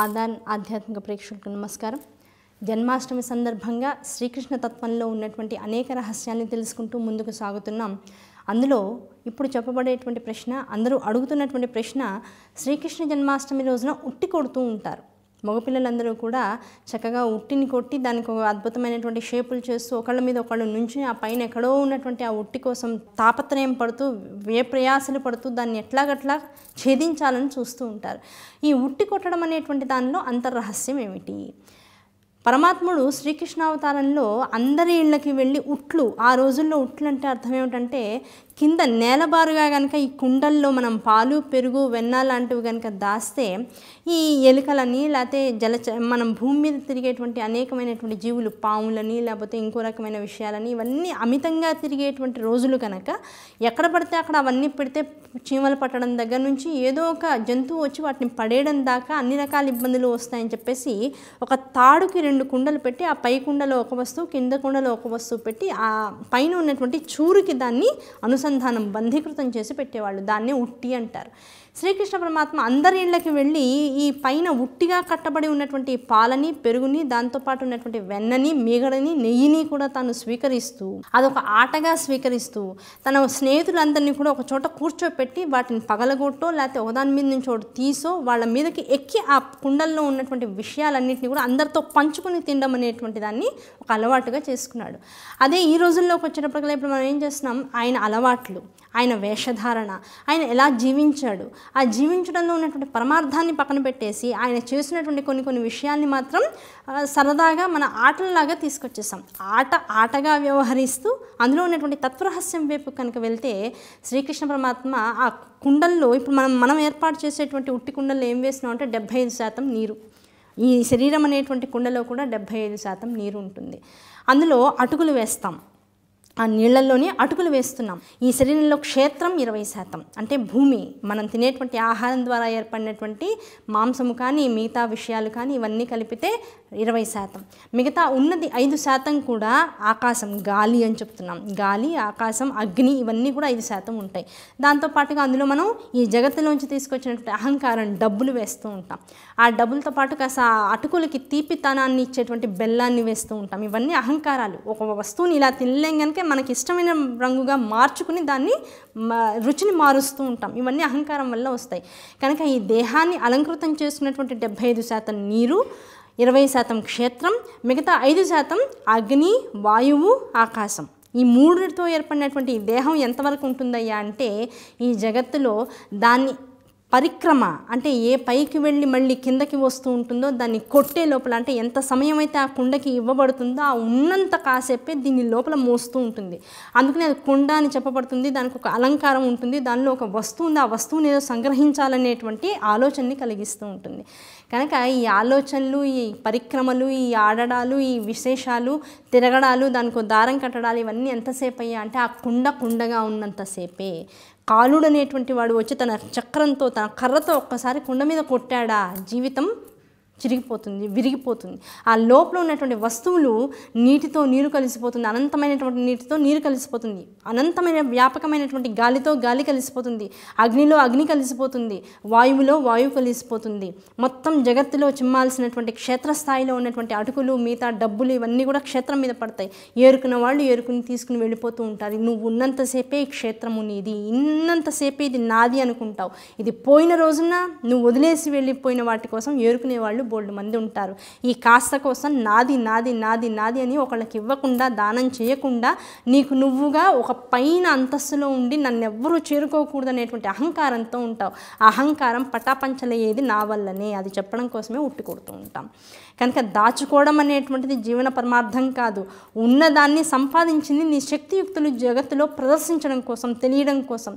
ఆదాన్ ఆధ్యాత్మిక ప్రేక్షకులకు నమస్కారం జన్మాష్టమి సందర్భంగా శ్రీకృష్ణ తత్వంలో ఉన్నటువంటి అనేక రహస్యాన్ని తెలుసుకుంటూ ముందుకు సాగుతున్నాం అందులో ఇప్పుడు చెప్పబడేటువంటి ప్రశ్న అందరూ అడుగుతున్నటువంటి ప్రశ్న శ్రీకృష్ణ జన్మాష్టమి రోజున ఉట్టి కొడుతూ ఉంటారు మగపిల్లలందరూ కూడా చక్కగా ఉట్టిని కొట్టి దానికి ఒక అద్భుతమైనటువంటి షేపులు చేస్తూ ఒకళ్ళ మీద ఒకళ్ళు నుంచి ఆ పైన ఎక్కడో ఉన్నటువంటి ఆ ఉట్టి కోసం తాపత్రయం పడుతూ ఏ ప్రయాసలు పడుతూ దాన్ని ఎట్లాగట్లా ఛేదించాలని చూస్తూ ఉంటారు ఈ ఉట్టి కొట్టడం అనేటువంటి దానిలో అంతర్రహస్యం ఏమిటి పరమాత్ముడు శ్రీకృష్ణావతారంలో అందరి ఇళ్ళకి వెళ్ళి ఉట్లు ఆ రోజుల్లో ఉట్లు అంటే అర్థం ఏమిటంటే కింద నేలబారుగా కనుక ఈ కుండల్లో మనం పాలు పెరుగు వెన్న లాంటివి కనుక దాస్తే ఈ ఎలుకలని లేకపోతే జలచ మనం భూమి మీద తిరిగేటువంటి అనేకమైనటువంటి జీవులు పాములని లేకపోతే ఇంకో రకమైన విషయాలని ఇవన్నీ అమితంగా తిరిగేటువంటి రోజులు కనుక ఎక్కడ పడితే అక్కడ అవన్నీ పెడితే చీమలు పట్టడం దగ్గర నుంచి ఏదో ఒక జంతువు వచ్చి వాటిని పడేయడం దాకా అన్ని రకాల ఇబ్బందులు వస్తాయని చెప్పేసి ఒక తాడుకి రెండు కుండలు పెట్టి ఆ పై కుండలో ఒక వస్తువు కింద కుండలో ఒక వస్తువు పెట్టి ఆ పైన ఉన్నటువంటి చూరుకి దాన్ని అనుసరి అనుసంధానం బంధీకృతం చేసి పెట్టేవాళ్ళు దాన్నే ఉట్టి అంటారు శ్రీకృష్ణ పరమాత్మ అందరి ఇళ్ళకి వెళ్ళి ఈ పైన ఉట్టిగా కట్టబడి ఉన్నటువంటి పాలని పెరుగుని దాంతోపాటు ఉన్నటువంటి వెన్నని మీగడని నెయ్యిని కూడా తాను స్వీకరిస్తూ అదొక ఆటగా స్వీకరిస్తూ తన స్నేహితులందరినీ కూడా ఒక చోట కూర్చోపెట్టి వాటిని పగలగొట్టో లేకపోతే ఒకదాని మీద నుంచి ఒకటి తీసో వాళ్ళ మీదకి ఎక్కి ఆ కుండల్లో ఉన్నటువంటి విషయాలన్నింటినీ కూడా అందరితో పంచుకుని తినడం అనేటువంటి దాన్ని ఒక అలవాటుగా చేసుకున్నాడు అదే ఈ రోజుల్లోకి వచ్చేటప్పటికల్లా ఇప్పుడు మనం ఏం చేస్తున్నాం ఆయన అలవాటు అలవాట్లు ఆయన వేషధారణ ఆయన ఎలా జీవించాడు ఆ జీవించడంలో ఉన్నటువంటి పరమార్థాన్ని పక్కన పెట్టేసి ఆయన చేసినటువంటి కొన్ని కొన్ని విషయాల్ని మాత్రం సరదాగా మన ఆటలలాగా తీసుకొచ్చేసాం ఆట ఆటగా వ్యవహరిస్తూ అందులో ఉన్నటువంటి తత్వరహస్యం వైపు కనుక వెళ్తే శ్రీకృష్ణ పరమాత్మ ఆ కుండల్లో ఇప్పుడు మనం మనం ఏర్పాటు చేసేటువంటి ఉట్టి కుండల్లో ఏం వేసినాం అంటే డెబ్బై ఐదు శాతం నీరు ఈ శరీరం అనేటువంటి కుండలో కూడా డెబ్బై ఐదు శాతం నీరు ఉంటుంది అందులో అటుకులు వేస్తాం ఆ నీళ్లలోనే అటుకులు వేస్తున్నాం ఈ శరీరంలో క్షేత్రం ఇరవై శాతం అంటే భూమి మనం తినేటువంటి ఆహారం ద్వారా ఏర్పడినటువంటి మాంసము కానీ మిగతా విషయాలు కానీ ఇవన్నీ కలిపితే ఇరవై శాతం మిగతా ఉన్నది ఐదు శాతం కూడా ఆకాశం గాలి అని చెప్తున్నాం గాలి ఆకాశం అగ్ని ఇవన్నీ కూడా ఐదు శాతం ఉంటాయి దాంతోపాటుగా అందులో మనం ఈ జగత్తులోంచి తీసుకొచ్చినటువంటి అహంకారం డబ్బులు వేస్తూ ఉంటాం ఆ డబ్బులతో పాటు కాస్త అటుకులకి తీపితనాన్ని ఇచ్చేటువంటి బెల్లాన్ని వేస్తూ ఉంటాం ఇవన్నీ అహంకారాలు ఒక వస్తువుని ఇలా తినలేం కనుక మనకి ఇష్టమైన రంగుగా మార్చుకుని దాన్ని రుచిని మారుస్తూ ఉంటాం ఇవన్నీ అహంకారం వల్ల వస్తాయి కనుక ఈ దేహాన్ని అలంకృతం చేసుకున్నటువంటి డెబ్బై ఐదు శాతం నీరు ఇరవై శాతం క్షేత్రం మిగతా ఐదు శాతం అగ్ని వాయువు ఆకాశం ఈ మూడుతో ఏర్పడినటువంటి దేహం ఎంతవరకు ఉంటుందయ్యా అంటే ఈ జగత్తులో దాన్ని పరిక్రమ అంటే ఏ పైకి వెళ్ళి మళ్ళీ కిందకి వస్తూ ఉంటుందో దాన్ని కొట్టే లోపల అంటే ఎంత సమయం అయితే ఆ కుండకి ఇవ్వబడుతుందో ఆ ఉన్నంత కాసేపే దీని లోపల మోస్తూ ఉంటుంది అందుకని అది కుండ అని చెప్పబడుతుంది దానికి ఒక అలంకారం ఉంటుంది దానిలో ఒక వస్తువు ఉంది ఆ వస్తువుని ఏదో సంగ్రహించాలనేటువంటి ఆలోచనని కలిగిస్తూ ఉంటుంది కనుక ఈ ఆలోచనలు ఈ పరిక్రమలు ఈ ఆడడాలు ఈ విశేషాలు తిరగడాలు దానికి దారం కట్టడాలు ఇవన్నీ ఎంతసేపు అయ్యా అంటే ఆ కుండ కుండగా ఉన్నంతసేపే కాలుడు అనేటువంటి వాడు వచ్చి తన చక్రంతో తన కర్రతో ఒక్కసారి కుండ మీద కొట్టాడా జీవితం చిరిగిపోతుంది విరిగిపోతుంది ఆ లోపల ఉన్నటువంటి వస్తువులు నీటితో నీరు కలిసిపోతుంది అనంతమైనటువంటి నీటితో నీరు కలిసిపోతుంది అనంతమైన వ్యాపకమైనటువంటి గాలితో గాలి కలిసిపోతుంది అగ్నిలో అగ్ని కలిసిపోతుంది వాయువులో వాయువు కలిసిపోతుంది మొత్తం జగత్తులో చిమ్మాల్సినటువంటి క్షేత్రస్థాయిలో ఉన్నటువంటి అటుకులు మిగతా డబ్బులు ఇవన్నీ కూడా క్షేత్రం మీద పడతాయి ఏరుకున్న వాళ్ళు ఏరుకుని తీసుకుని వెళ్ళిపోతూ ఉంటారు నువ్వు ఉన్నంతసేపే ఈ క్షేత్రము నీది ఇన్నంతసేపే ఇది నాది అనుకుంటావు ఇది పోయిన రోజున నువ్వు వదిలేసి వెళ్ళిపోయిన వాటి కోసం ఏరుకునే వాళ్ళు బోల్డ్ మంది ఉంటారు ఈ కాస్త కోసం నాది నాది నాది నాది అని ఒకళ్ళకి ఇవ్వకుండా దానం చేయకుండా నీకు నువ్వుగా ఒక పైన అంతస్తులో ఉండి నన్ను ఎవ్వరూ చేరుకోకూడదు అనేటువంటి అహంకారంతో ఉంటావు అహంకారం పటాపంచలయ్యేది నా వల్లనే అది చెప్పడం కోసమే ఉట్టుకొడుతూ ఉంటాం కనుక దాచుకోవడం అనేటువంటిది జీవన పరమార్థం కాదు ఉన్నదాన్ని సంపాదించింది నీ శక్తియుక్తులు జగత్తులో ప్రదర్శించడం కోసం తెలియడం కోసం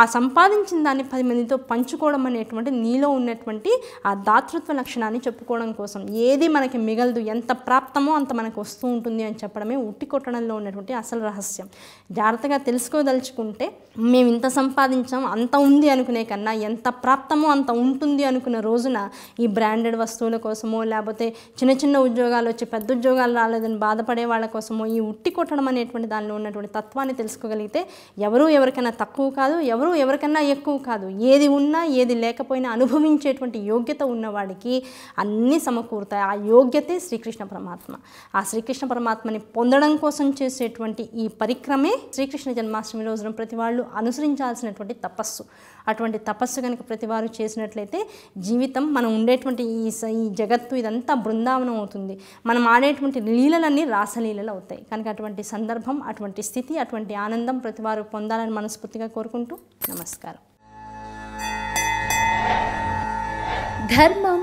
ఆ సంపాదించిన దాన్ని పది మందితో పంచుకోవడం అనేటువంటి నీలో ఉన్నటువంటి ఆ దాతృత్వ లక్షణాన్ని చెప్పుకోవడం కోసం ఏది మనకి మిగలదు ఎంత ప్రాప్తమో అంత మనకు వస్తూ ఉంటుంది అని చెప్పడమే ఉట్టి కొట్టడంలో ఉన్నటువంటి అసలు రహస్యం జాగ్రత్తగా తెలుసుకోదలుచుకుంటే మేము ఇంత సంపాదించాం అంత ఉంది అనుకునే కన్నా ఎంత ప్రాప్తమో అంత ఉంటుంది అనుకున్న రోజున ఈ బ్రాండెడ్ వస్తువుల కోసమో లేకపోతే చిన్న చిన్న ఉద్యోగాలు వచ్చి పెద్ద ఉద్యోగాలు రాలేదని బాధపడే వాళ్ళ కోసమో ఈ ఉట్టి కొట్టడం అనేటువంటి దానిలో ఉన్నటువంటి తత్వాన్ని తెలుసుకోగలిగితే ఎవరు ఎవరికైనా తక్కువ కాదు ఎవరు ఎవరికైనా ఎక్కువ కాదు ఏది ఉన్నా ఏది లేకపోయినా అనుభవించేటువంటి యోగ్యత ఉన్నవాడికి అన్నీ సమకూరుతాయి ఆ యోగ్యతే శ్రీకృష్ణ పరమాత్మ ఆ శ్రీకృష్ణ పరమాత్మని పొందడం కోసం చేసేటువంటి ఈ పరిక్రమే శ్రీకృష్ణ జన్మాష్టమి రోజున ప్రతి వాళ్ళు అనుసరించాల్సినటువంటి తపస్సు అటువంటి తపస్సు కనుక ప్రతి వారు చేసినట్లయితే జీవితం మనం ఉండేటువంటి ఈ ఈ జగత్తు ఇదంతా బృందావనం అవుతుంది మనం ఆడేటువంటి లీలలన్నీ రాసలీలలు అవుతాయి కనుక అటువంటి సందర్భం అటువంటి స్థితి అటువంటి ఆనందం ప్రతి వారు పొందాలని మనస్ఫూర్తిగా కోరుకుంటూ నమస్కారం ధర్మం